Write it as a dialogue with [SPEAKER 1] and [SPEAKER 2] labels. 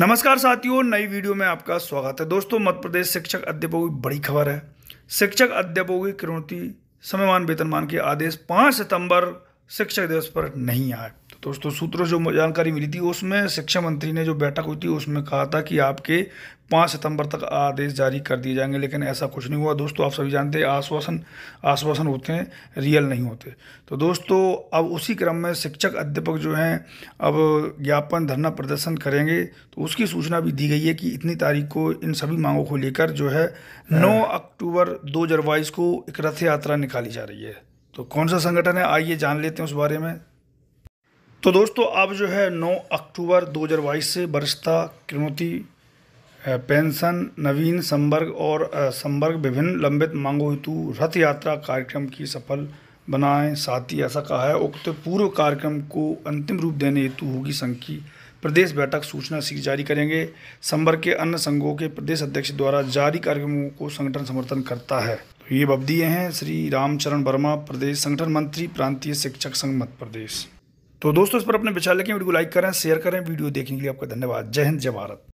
[SPEAKER 1] नमस्कार साथियों नई वीडियो में आपका स्वागत है दोस्तों मध्य प्रदेश शिक्षक अध्यापकों की बड़ी खबर है शिक्षक अध्यापकों की क्रोति समयमान वेतनमान के आदेश 5 सितंबर शिक्षक दिवस पर नहीं आए दोस्तों तो सूत्रों से जो जानकारी मिली थी उसमें शिक्षा मंत्री ने जो बैठक हुई थी उसमें कहा था कि आपके पाँच सितंबर तक आदेश जारी कर दिए जाएंगे लेकिन ऐसा कुछ नहीं हुआ दोस्तों आप सभी जानते हैं आश्वासन आश्वासन होते हैं रियल नहीं होते तो दोस्तों अब उसी क्रम में शिक्षक अध्यापक जो हैं अब ज्ञापन धरना प्रदर्शन करेंगे तो उसकी सूचना भी दी गई है कि इतनी तारीख को इन सभी मांगों को लेकर जो है हाँ। नौ अक्टूबर दो को एक रथ यात्रा निकाली जा रही है तो कौन सा संगठन है आइए जान लेते हैं उस बारे में तो दोस्तों अब जो है 9 अक्टूबर 2022 से वरिष्ठता किरमती पेंशन नवीन संवर्ग और संवर्ग विभिन्न लंबित मांगों हेतु रथ यात्रा कार्यक्रम की सफल बनाएं साथ ही ऐसा कहा है उक्त पूर्व कार्यक्रम को अंतिम रूप देने हेतु होगी संघ की प्रदेश बैठक सूचना सीख जारी करेंगे संवर्ग के अन्य संघों के प्रदेश अध्यक्ष द्वारा जारी कार्यक्रमों को संगठन समर्थन करता है तो ये बब्दीय हैं श्री रामचरण वर्मा प्रदेश संगठन मंत्री प्रांतीय शिक्षक संघ मध्य प्रदेश तो दोस्तों इस पर अपने विचार लिखें वीडियो को लाइक करें शेयर करें वीडियो देखने के लिए आपका धन्यवाद जय हिंद जय भारत